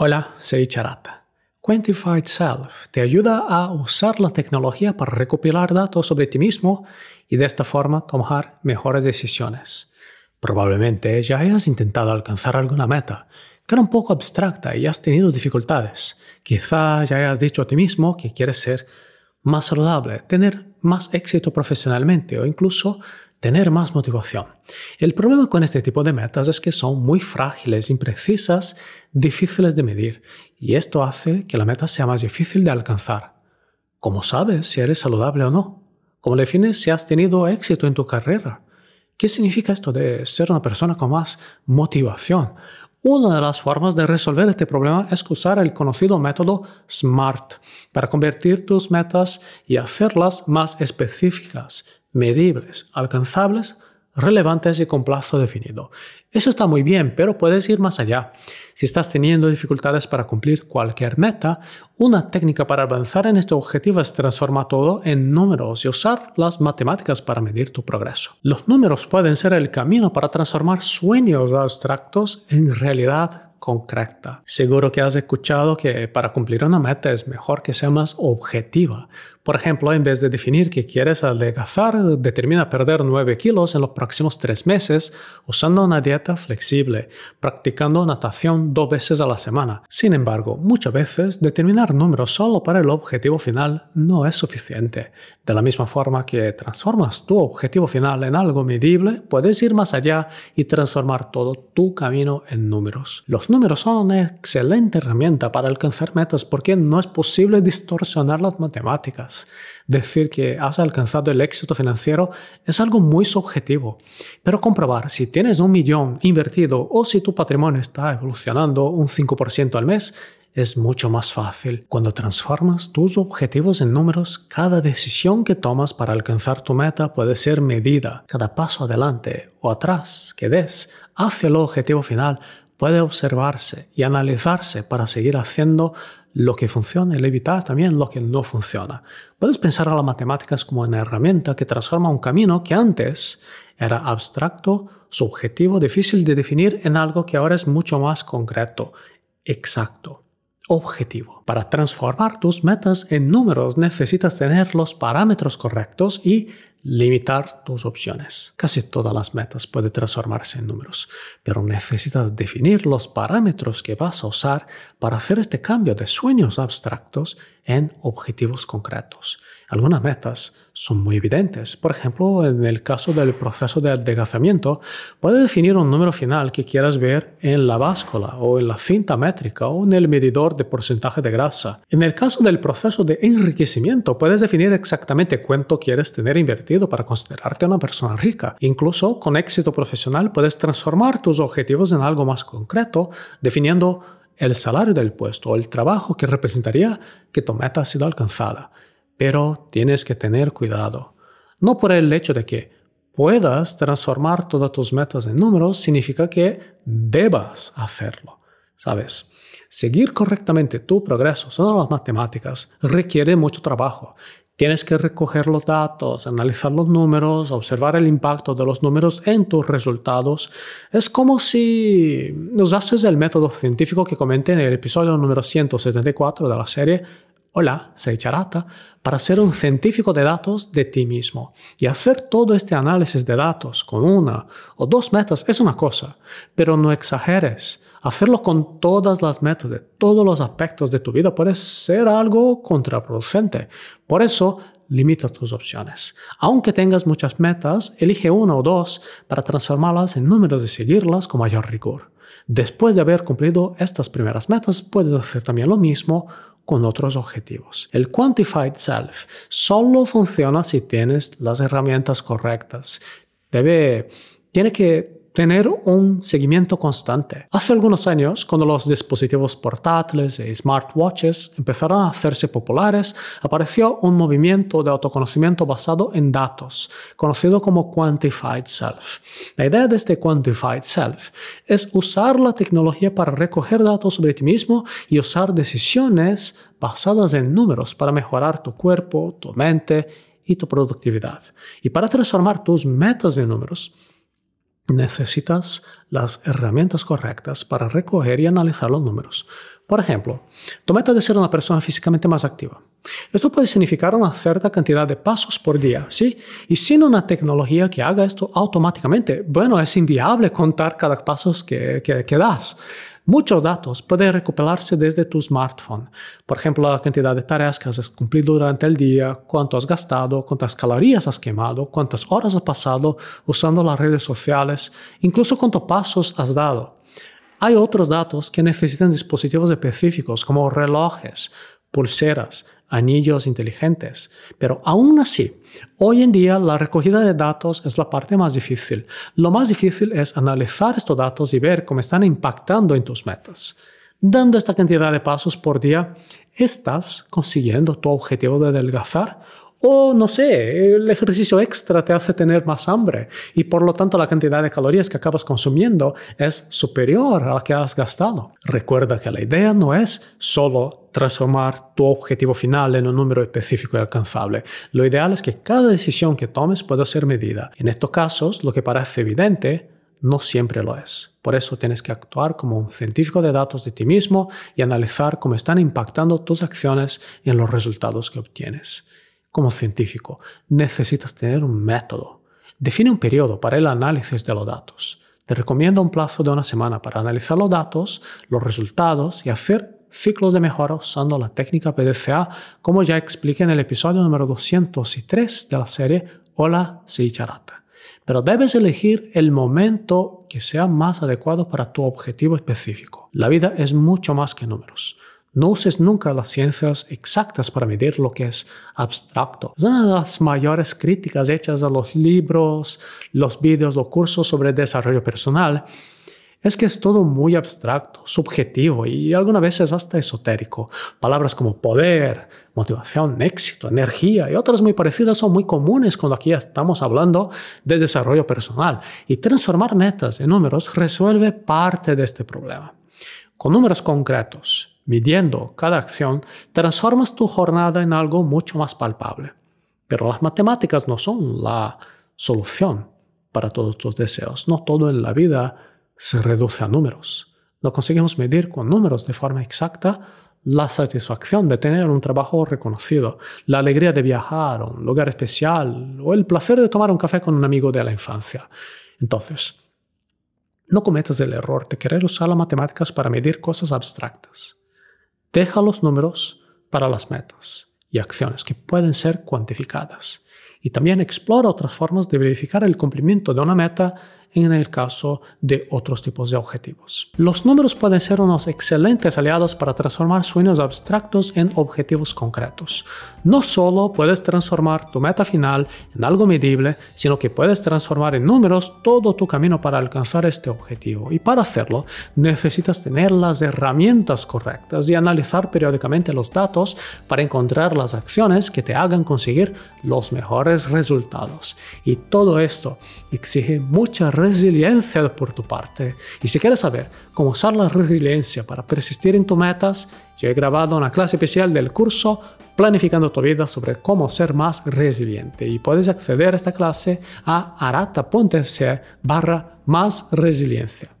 Hola, soy Charata. Quantified Self te ayuda a usar la tecnología para recopilar datos sobre ti mismo y de esta forma tomar mejores decisiones. Probablemente ya hayas intentado alcanzar alguna meta, que era un poco abstracta y has tenido dificultades. Quizá ya hayas dicho a ti mismo que quieres ser más saludable, tener más éxito profesionalmente o incluso tener más motivación. El problema con este tipo de metas es que son muy frágiles, imprecisas, difíciles de medir, y esto hace que la meta sea más difícil de alcanzar. ¿Cómo sabes si eres saludable o no? ¿Cómo defines si has tenido éxito en tu carrera? ¿Qué significa esto de ser una persona con más motivación? Una de las formas de resolver este problema es usar el conocido método SMART para convertir tus metas y hacerlas más específicas medibles, alcanzables, relevantes y con plazo definido. Eso está muy bien, pero puedes ir más allá. Si estás teniendo dificultades para cumplir cualquier meta, una técnica para avanzar en este objetivo es transformar todo en números y usar las matemáticas para medir tu progreso. Los números pueden ser el camino para transformar sueños abstractos en realidad concreta. Seguro que has escuchado que para cumplir una meta es mejor que sea más objetiva, por ejemplo, en vez de definir que quieres adelgazar, determina perder 9 kilos en los próximos 3 meses usando una dieta flexible, practicando natación dos veces a la semana. Sin embargo, muchas veces determinar números solo para el objetivo final no es suficiente. De la misma forma que transformas tu objetivo final en algo medible, puedes ir más allá y transformar todo tu camino en números. Los números son una excelente herramienta para alcanzar metas porque no es posible distorsionar las matemáticas. Decir que has alcanzado el éxito financiero es algo muy subjetivo, pero comprobar si tienes un millón invertido o si tu patrimonio está evolucionando un 5% al mes es mucho más fácil. Cuando transformas tus objetivos en números, cada decisión que tomas para alcanzar tu meta puede ser medida. Cada paso adelante o atrás que des hacia el objetivo final puede observarse y analizarse para seguir haciendo lo que funciona y evitar también lo que no funciona. Puedes pensar a las matemáticas como una herramienta que transforma un camino que antes era abstracto, subjetivo, difícil de definir en algo que ahora es mucho más concreto, exacto, objetivo. Para transformar tus metas en números necesitas tener los parámetros correctos y limitar tus opciones. Casi todas las metas pueden transformarse en números, pero necesitas definir los parámetros que vas a usar para hacer este cambio de sueños abstractos en objetivos concretos. Algunas metas son muy evidentes. Por ejemplo, en el caso del proceso de adelgazamiento, puedes definir un número final que quieras ver en la báscula o en la cinta métrica o en el medidor de porcentaje de grasa. En el caso del proceso de enriquecimiento, puedes definir exactamente cuánto quieres tener invertido para considerarte una persona rica. Incluso con éxito profesional puedes transformar tus objetivos en algo más concreto, definiendo el salario del puesto o el trabajo que representaría que tu meta ha sido alcanzada. Pero tienes que tener cuidado. No por el hecho de que puedas transformar todas tus metas en números significa que debas hacerlo. ¿Sabes? Seguir correctamente tu progreso, son las matemáticas, requiere mucho trabajo Tienes que recoger los datos, analizar los números, observar el impacto de los números en tus resultados. Es como si usases el método científico que comenté en el episodio número 174 de la serie Hola, soy Charata, para ser un científico de datos de ti mismo. Y hacer todo este análisis de datos con una o dos metas es una cosa, pero no exageres. Hacerlo con todas las metas de todos los aspectos de tu vida puede ser algo contraproducente. Por eso, limita tus opciones. Aunque tengas muchas metas, elige una o dos para transformarlas en números y seguirlas con mayor rigor. Después de haber cumplido estas primeras metas, puedes hacer también lo mismo con otros objetivos. El Quantified Self solo funciona si tienes las herramientas correctas. Debe, tiene que tener un seguimiento constante. Hace algunos años, cuando los dispositivos portátiles y smartwatches empezaron a hacerse populares, apareció un movimiento de autoconocimiento basado en datos, conocido como Quantified Self. La idea de este Quantified Self es usar la tecnología para recoger datos sobre ti mismo y usar decisiones basadas en números para mejorar tu cuerpo, tu mente y tu productividad. Y para transformar tus metas de números, necesitas las herramientas correctas para recoger y analizar los números, por ejemplo, tu meta de ser una persona físicamente más activa. Esto puede significar una cierta cantidad de pasos por día, ¿sí? Y sin una tecnología que haga esto automáticamente, bueno, es inviable contar cada paso que, que, que das. Muchos datos pueden recopilarse desde tu smartphone. Por ejemplo, la cantidad de tareas que has cumplido durante el día, cuánto has gastado, cuántas calorías has quemado, cuántas horas has pasado usando las redes sociales, incluso cuántos pasos has dado. Hay otros datos que necesitan dispositivos específicos como relojes, pulseras, anillos inteligentes. Pero aún así, hoy en día la recogida de datos es la parte más difícil. Lo más difícil es analizar estos datos y ver cómo están impactando en tus metas. Dando esta cantidad de pasos por día, ¿estás consiguiendo tu objetivo de adelgazar o no sé, el ejercicio extra te hace tener más hambre y por lo tanto la cantidad de calorías que acabas consumiendo es superior a la que has gastado. Recuerda que la idea no es solo transformar tu objetivo final en un número específico y alcanzable. Lo ideal es que cada decisión que tomes pueda ser medida. En estos casos, lo que parece evidente no siempre lo es. Por eso tienes que actuar como un científico de datos de ti mismo y analizar cómo están impactando tus acciones en los resultados que obtienes. Como científico, necesitas tener un método. Define un periodo para el análisis de los datos. Te recomiendo un plazo de una semana para analizar los datos, los resultados y hacer ciclos de mejora usando la técnica PDCA, como ya expliqué en el episodio número 203 de la serie Hola Seicharata. Pero debes elegir el momento que sea más adecuado para tu objetivo específico. La vida es mucho más que números. No uses nunca las ciencias exactas para medir lo que es abstracto. una de las mayores críticas hechas a los libros, los vídeos, o cursos sobre desarrollo personal es que es todo muy abstracto, subjetivo y algunas veces hasta esotérico. Palabras como poder, motivación, éxito, energía y otras muy parecidas son muy comunes cuando aquí estamos hablando de desarrollo personal. Y transformar metas en números resuelve parte de este problema. Con números concretos, midiendo cada acción, transformas tu jornada en algo mucho más palpable. Pero las matemáticas no son la solución para todos tus deseos. No todo en la vida se reduce a números. No conseguimos medir con números de forma exacta la satisfacción de tener un trabajo reconocido, la alegría de viajar a un lugar especial o el placer de tomar un café con un amigo de la infancia. Entonces, no cometas el error de querer usar las matemáticas para medir cosas abstractas. Deja los números para las metas y acciones que pueden ser cuantificadas. Y también explora otras formas de verificar el cumplimiento de una meta en el caso de otros tipos de objetivos. Los números pueden ser unos excelentes aliados para transformar sueños abstractos en objetivos concretos. No solo puedes transformar tu meta final en algo medible, sino que puedes transformar en números todo tu camino para alcanzar este objetivo. Y para hacerlo, necesitas tener las herramientas correctas y analizar periódicamente los datos para encontrar las acciones que te hagan conseguir los mejores resultados. Y todo esto exige mucha resiliencia por tu parte. Y si quieres saber cómo usar la resiliencia para persistir en tus metas, yo he grabado una clase especial del curso Planificando tu vida sobre cómo ser más resiliente. Y puedes acceder a esta clase a arata.se barra más resiliencia.